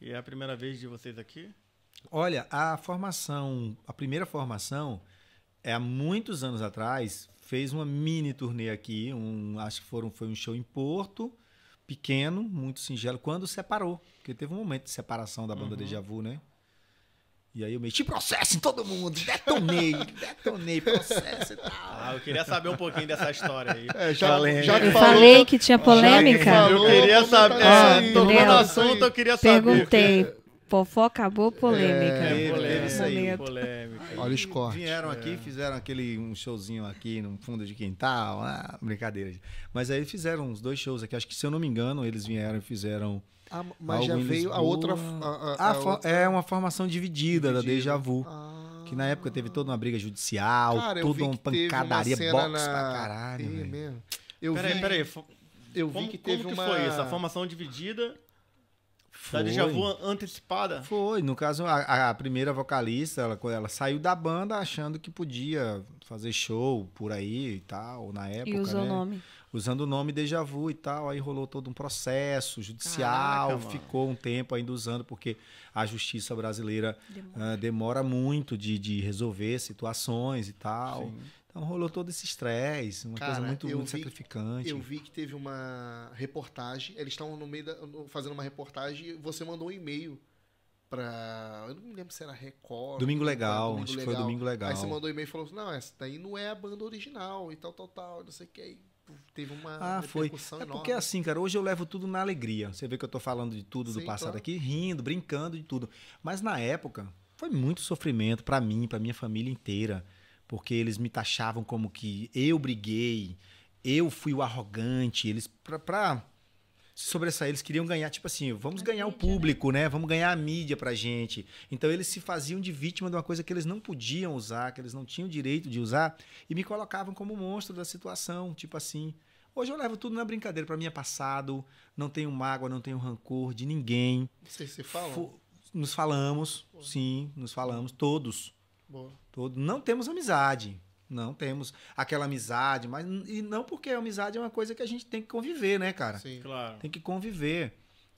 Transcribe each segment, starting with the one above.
E é a primeira vez de vocês aqui? Olha, a formação, a primeira formação, é há muitos anos atrás, fez uma mini turnê aqui, um, acho que foram, foi um show em Porto, pequeno, muito singelo, quando separou, porque teve um momento de separação da banda uhum. Deja Vu, né? E aí eu meti processo em todo mundo, detonei, detonei, processo e tal. Ah, eu queria saber um pouquinho dessa história aí. É, já, falei, já eu falou, falei que tinha polêmica. Falou, eu queria saber, ah, assunto, eu queria saber. Perguntei, é, fofoca, acabou polêmica. É, polêmica. É, isso aí. Polêmica. Olha os cortes. Vieram aqui, é. fizeram aquele um showzinho aqui no fundo de quintal, ah, brincadeira. Mas aí fizeram uns dois shows aqui. Acho que se eu não me engano, eles vieram e fizeram. Ah, mas já veio a outra, a, a, a outra, É uma formação dividida, dividida. da Deja Vu. Ah. Que na época teve toda uma briga judicial, Cara, toda uma pancadaria, box na... pra caralho. É, mesmo. Eu peraí, vi... peraí. Eu como, vi que teve como que uma... foi isso? A formação dividida Tá Foi. Ela já antecipada? Foi. No caso, a, a, primeira vocalista, ela, ela saiu da banda achando que podia fazer show por aí e tal, na época. E usou né? o nome. Usando o nome Deja Vu e tal. Aí rolou todo um processo judicial, Caraca, ficou um tempo ainda usando, porque a justiça brasileira demora, uh, demora muito de, de, resolver situações e tal. Sim. Então rolou todo esse estresse, uma Cara, coisa muito, muito vi, sacrificante. Eu vi que teve uma reportagem, eles estavam no meio da, fazendo uma reportagem e você mandou um e-mail pra. Eu não me lembro se era Record. Domingo é, Legal, Domingo acho legal. que foi Domingo Legal. Aí você mandou um e-mail e falou assim: não, essa daí não é a banda original e tal, tal, tal, não sei o que. Aí teve uma ah, foi. É porque enorme. assim, cara, hoje eu levo tudo na alegria. Você vê que eu tô falando de tudo Sim, do passado claro. aqui, rindo, brincando de tudo. Mas na época foi muito sofrimento para mim, para minha família inteira porque eles me taxavam como que eu briguei, eu fui o arrogante, eles pra, pra se sobressair, eles queriam ganhar, tipo assim, vamos a ganhar mídia, o né? público, né? né? Vamos ganhar a mídia pra gente. Então eles se faziam de vítima de uma coisa que eles não podiam usar, que eles não tinham direito de usar, e me colocavam como monstro da situação, tipo assim. Hoje eu levo tudo na brincadeira, para mim é passado, não tenho mágoa, não tenho rancor de ninguém. Vocês se falam? Nos falamos, sim, nos falamos, todos. Boa. Todo. Não temos amizade. Não temos aquela amizade, mas e não porque a amizade é uma coisa que a gente tem que conviver, né, cara? Sim, claro. Tem que conviver,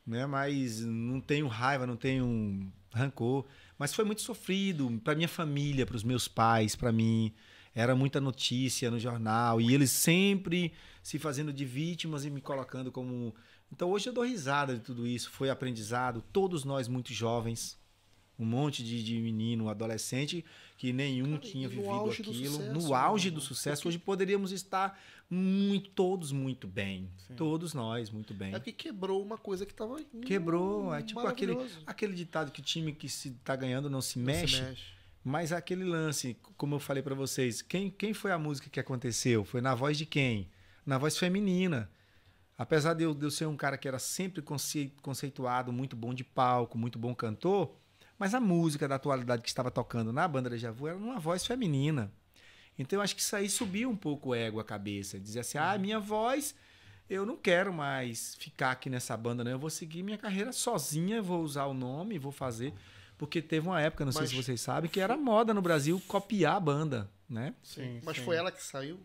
né? Mas não tenho raiva, não tenho rancor, mas foi muito sofrido para minha família, para os meus pais, para mim. Era muita notícia no jornal e eles sempre se fazendo de vítimas e me colocando como Então hoje eu dou risada de tudo isso, foi aprendizado, todos nós muito jovens, um monte de, de menino, adolescente, que nenhum Cara, tinha vivido auge aquilo. Sucesso, no né? auge do sucesso, hoje poderíamos estar muito, todos muito bem. Sim. Todos nós muito bem. É que quebrou uma coisa que estava Quebrou. É tipo aquele, aquele ditado que o time que se está ganhando não se não mexe. Se mexe. Mas aquele lance, como eu falei para vocês, quem, quem foi a música que aconteceu? Foi na voz de quem? Na voz feminina. Apesar de eu, de eu ser um cara que era sempre conceituado, muito bom de palco, muito bom cantor, mas a música da atualidade que estava tocando na banda Deja Vu era uma voz feminina. Então eu acho que isso aí subiu um pouco o ego, a cabeça. dizia assim, ah, uhum. minha voz, eu não quero mais ficar aqui nessa banda, não. Eu vou seguir minha carreira sozinha, vou usar o nome, vou fazer. Porque teve uma época, não Mas... sei se vocês sabem, que era moda no Brasil copiar a banda, né? Sim. Mas sim. foi ela que saiu?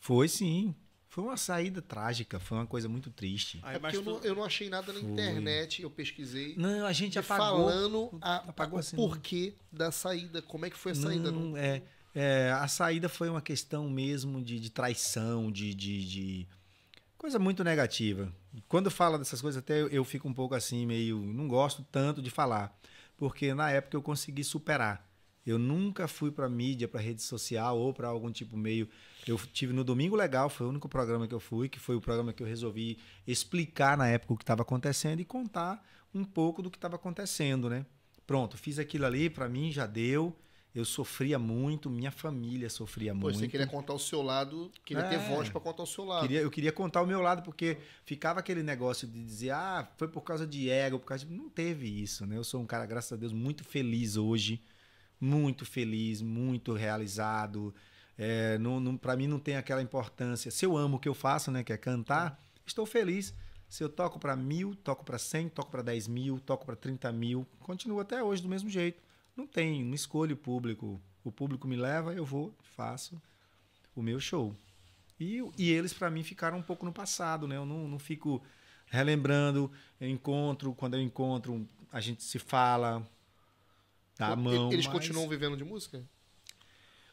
Foi sim. Foi uma saída trágica, foi uma coisa muito triste. é porque eu, tu... não, eu, não, achei nada na foi. internet, eu pesquisei. Não, a gente apagou. Falando a, apagou assim, o porquê né? não. da saída, como é que foi a saída. Não, não... É, é, a saída foi uma questão mesmo de, de traição, de, de, de, coisa muito negativa. Quando fala dessas coisas, até eu, eu fico um pouco assim, meio. Não gosto tanto de falar, porque na época eu consegui superar. Eu nunca fui para mídia, para rede social ou para algum tipo meio. Eu tive no Domingo Legal, foi o único programa que eu fui, que foi o programa que eu resolvi explicar na época o que estava acontecendo e contar um pouco do que estava acontecendo, né? Pronto, fiz aquilo ali, para mim já deu. Eu sofria muito, minha família sofria muito. Você queria contar o seu lado, queria é, ter voz para contar o seu lado. Queria, eu queria contar o meu lado, porque ficava aquele negócio de dizer, ah, foi por causa de ego, por causa de... Não teve isso, né? Eu sou um cara, graças a Deus, muito feliz hoje muito feliz, muito realizado. É, para mim não tem aquela importância. Se eu amo o que eu faço, né, que é cantar, estou feliz. Se eu toco para mil, toco para cem, toco para dez mil, toco para trinta mil, continuo até hoje do mesmo jeito. Não tem, não escolho o público. O público me leva, eu vou, faço o meu show. E, e eles, para mim, ficaram um pouco no passado, né? Eu não, não fico relembrando, eu encontro, quando eu encontro, a gente se fala, tá mão. Eles mas... continuam vivendo de música?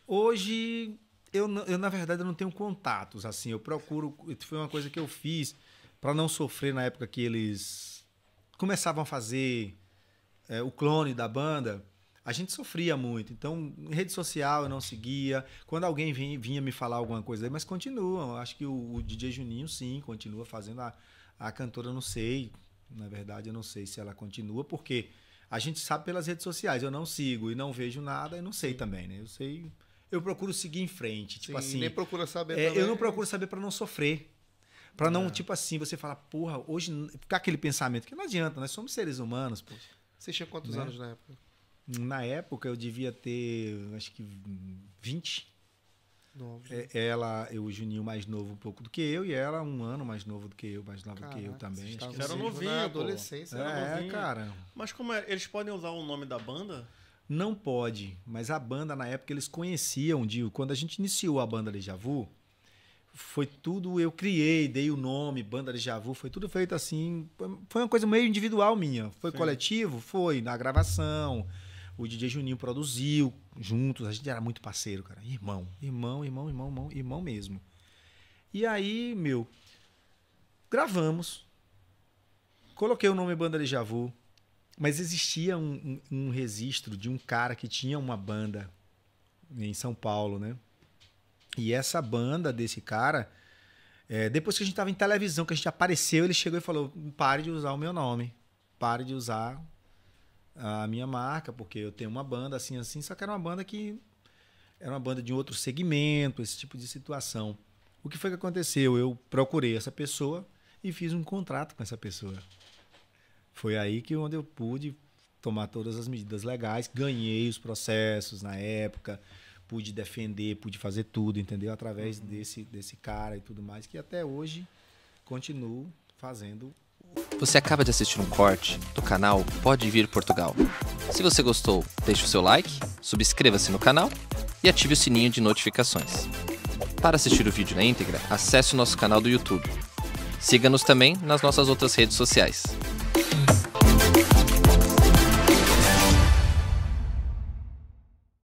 Hoje, eu, eu na verdade eu não tenho contatos, assim, eu procuro, foi uma coisa que eu fiz para não sofrer na época que eles começavam a fazer é, o clone da banda, a gente sofria muito. Então, em rede social eu não seguia. Quando alguém vinha, vinha me falar alguma coisa, mas continuam. Acho que o, o, DJ Juninho, sim, continua fazendo. A, a cantora, eu não sei. Na verdade, eu não sei se ela continua, porque a gente sabe pelas redes sociais. Eu não sigo e não vejo nada e não sei também, né? Eu sei. Eu procuro seguir em frente. Tipo Sim, assim. Nem procura saber. É, eu não procuro saber para não sofrer. para não, é. tipo assim, você falar, porra, hoje. Ficar aquele pensamento que não adianta, nós somos seres humanos, poxa. Você tinha quantos né? anos na época? Na época eu devia ter, acho que 20. É, né? ela, eu, o Juninho mais novo um pouco do que eu, e ela um ano mais novo do que eu, mais nova do que eu também. Acho que era novinho. Na adolescência, é, novinho. cara. Mas como é? Eles podem usar o nome da banda? Não pode, mas a banda na época eles conheciam, Dio. Quando a gente iniciou a banda Deja foi tudo eu criei, dei o nome, banda Deja foi tudo feito assim. Foi uma coisa meio individual minha. Foi Sim. coletivo? Foi. Na gravação, o DJ Juninho produziu, juntos, a gente era muito parceiro, cara. Irmão, irmão, irmão, irmão, irmão, irmão mesmo. E aí, meu, gravamos. Coloquei o nome Banda de Javu, mas existia um, um, um registro de um cara que tinha uma banda em São Paulo, né? E essa banda desse cara, é, depois que a gente tava em televisão, que a gente apareceu, ele chegou e falou: pare de usar o meu nome, pare de usar a minha marca, porque eu tenho uma banda assim, assim, só que era uma banda que era uma banda de outro segmento, esse tipo de situação. O que foi que aconteceu? Eu procurei essa pessoa e fiz um contrato com essa pessoa. Foi aí que onde eu pude tomar todas as medidas legais, ganhei os processos na época, pude defender, pude fazer tudo, entendeu? Através uhum. desse desse cara e tudo mais que até hoje continuo fazendo você acaba de assistir um corte do canal Pode Vir Portugal. Se você gostou, deixe o seu like, subscreva-se no canal e ative o sininho de notificações. Para assistir o vídeo na íntegra, acesse o nosso canal do YouTube. Siga-nos também nas nossas outras redes sociais.